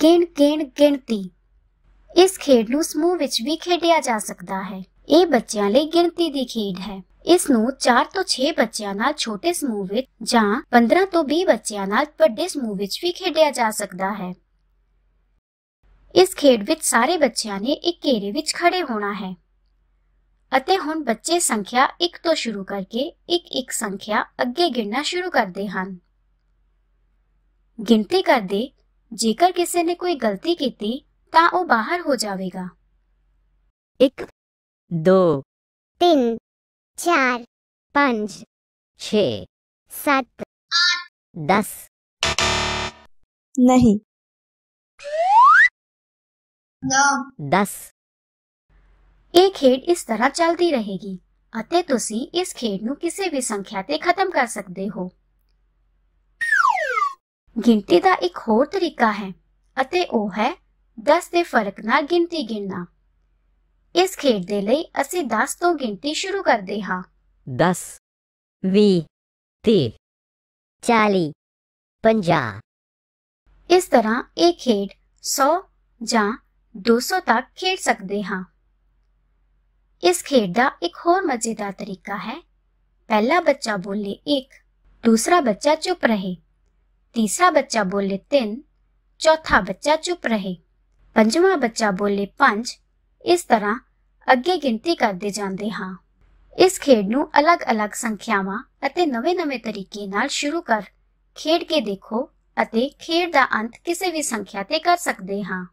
ਗਿਣ ਗਿਣ ਗਿਣਤੀ ਇਸ ਖੇਡ ਨੂੰ ਸਮੂਹ ਵਿੱਚ ਵੀ ਖੇਡਿਆ ਜਾ ਸਕਦਾ ਹੈ ਇਹ ਬੱਚਿਆਂ ਲਈ ਗਿਣਤੀ ਦੀ ਖੇਡ ਹੈ ਇਸ ਨੂੰ 4 ਤੋਂ 6 ਬੱਚਿਆਂ ਨਾਲ ਛੋਟੇ ਸਮੂਹ ਵਿੱਚ ਜਾਂ 15 ਤੋਂ 20 ਬੱਚਿਆਂ ਨਾਲ ਵੱਡੇ ਸਮੂਹ ਵਿੱਚ ਵੀ ਖੇਡਿਆ ਜਾ ਸਕਦਾ ਹੈ ਇਸ ਖੇਡ ਵਿੱਚ ਸਾਰੇ ਬੱਚਿਆਂ ਨੇ ਇੱਕ ਘੇਰੇ ਵਿੱਚ ਖੜੇ ਹੋਣਾ ਹੈ ਅਤੇ ਹੁਣ ਬੱਚੇ ਸੰਖਿਆ 1 ਤੋਂ ਸ਼ੁਰੂ ਕਰਕੇ ਇੱਕ ਇੱਕ ਸੰਖਿਆ ਅੱਗੇ ਗਿਣਨਾ ਸ਼ੁਰੂ ਕਰਦੇ ਹਨ ਗਿਣਤੀ ਕਰਦੇ ਜੇਕਰ ਕਿਸੇ ਨੇ ਕੋਈ ਗਲਤੀ ਕੀਤੀ ਤਾਂ ਉਹ ਬਾਹਰ ਹੋ ਜਾਵੇਗਾ 1 2 3 4 5 6 7 8 10 नहीं दस ਇਹ ਖੇਡ ਇਸ ਤਰ੍ਹਾਂ ਚੱਲਦੀ ਰਹੇਗੀ ਅਤੇ ਤੁਸੀਂ ਇਸ ਖੇਡ ਨੂੰ ਕਿਸੇ ਵੀ ਸੰਖਿਆ ਤੇ ਖਤਮ ਕਰ ਸਕਦੇ ਹੋ ਗਿਣਤੀ ਦਾ ਇੱਕ ਹੋਰ ਤਰੀਕਾ ਹੈ ਅਤੇ ਉਹ ਹੈ 10 ਦੇ ਫਰਕ ਨਾਲ ਗਿਣਤੀ ਗਿਣਨਾ ਇਸ ਖੇਡ ਦੇ ਲਈ ਅਸੀਂ 10 ਤੋਂ ਗਿਣਤੀ ਸ਼ੁਰੂ ਕਰਦੇ ਹਾਂ 10 20 30 40 50 ਇਸ ਤਰ੍ਹਾਂ ਇਹ ਖੇਡ 100 ਜਾਂ 200 ਤੱਕ ਖੇਡ ਸਕਦੇ ਹਾਂ ਇਸ ਖੇਡ ਦਾ ਇੱਕ ਹੋਰ ਮਜ਼ੇਦਾਰ ਤਰੀਕਾ ਹੈ ਪਹਿਲਾ ਬੱਚਾ ਬੋਲੇ 1 ਦੂਸਰਾ ਬੱਚਾ ਚੁੱਪ ਰਹੇ तीसरा बच्चा बोले तीन चौथा बच्चा चुप रहे ਪੰਜਵਾਂ ਬੱਚਾ ਬੋਲੇ 5 ਇਸ ਤਰ੍ਹਾਂ ਅੱਗੇ ਗਿਣਤੀ ਕਰਦੇ ਜਾਂਦੇ ਹਾਂ ਇਸ ਖੇਡ ਨੂੰ ਅਲੱਗ-ਅਲੱਗ ਸੰਖਿਆਵਾਂ ਅਤੇ ਨਵੇਂ-ਨਵੇਂ ਤਰੀਕੇ ਨਾਲ ਸ਼ੁਰੂ ਕਰ ਖੇਡ ਕੇ ਦੇਖੋ ਅਤੇ ਖੇਡ ਦਾ ਅੰਤ ਕਿਸੇ ਵੀ ਸੰਖਿਆ ਤੇ ਕਰ ਸਕਦੇ ਹਾਂ